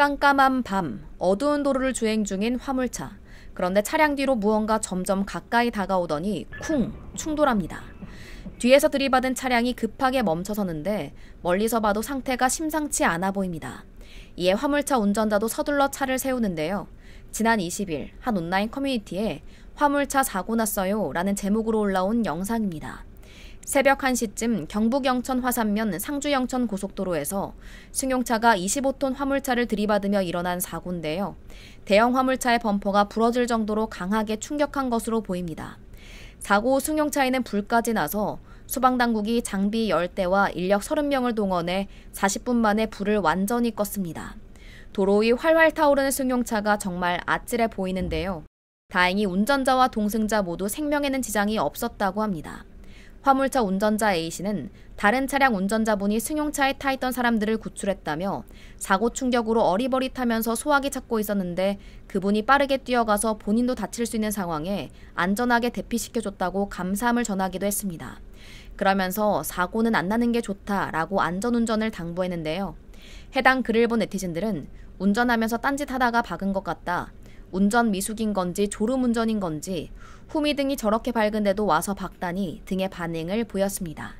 깜깜한 밤, 어두운 도로를 주행 중인 화물차. 그런데 차량 뒤로 무언가 점점 가까이 다가오더니 쿵 충돌합니다. 뒤에서 들이받은 차량이 급하게 멈춰서는데 멀리서 봐도 상태가 심상치 않아 보입니다. 이에 화물차 운전자도 서둘러 차를 세우는데요. 지난 20일 한 온라인 커뮤니티에 화물차 사고 났어요 라는 제목으로 올라온 영상입니다. 새벽 1시쯤 경북 영천 화산면 상주 영천 고속도로에서 승용차가 25톤 화물차를 들이받으며 일어난 사고인데요. 대형 화물차의 범퍼가 부러질 정도로 강하게 충격한 것으로 보입니다. 사고 승용차에는 불까지 나서 소방당국이 장비 10대와 인력 30명을 동원해 40분 만에 불을 완전히 껐습니다. 도로 위 활활 타오르는 승용차가 정말 아찔해 보이는데요. 다행히 운전자와 동승자 모두 생명에는 지장이 없었다고 합니다. 화물차 운전자 A씨는 다른 차량 운전자분이 승용차에 타 있던 사람들을 구출했다며 사고 충격으로 어리버리타면서 소화기 찾고 있었는데 그분이 빠르게 뛰어가서 본인도 다칠 수 있는 상황에 안전하게 대피시켜줬다고 감사함을 전하기도 했습니다. 그러면서 사고는 안 나는 게 좋다라고 안전운전을 당부했는데요. 해당 글을 본 네티즌들은 운전하면서 딴짓하다가 박은 것 같다. 운전 미숙인 건지 졸음운전인 건지 후미 등이 저렇게 밝은데도 와서 박다니 등의 반응을 보였습니다.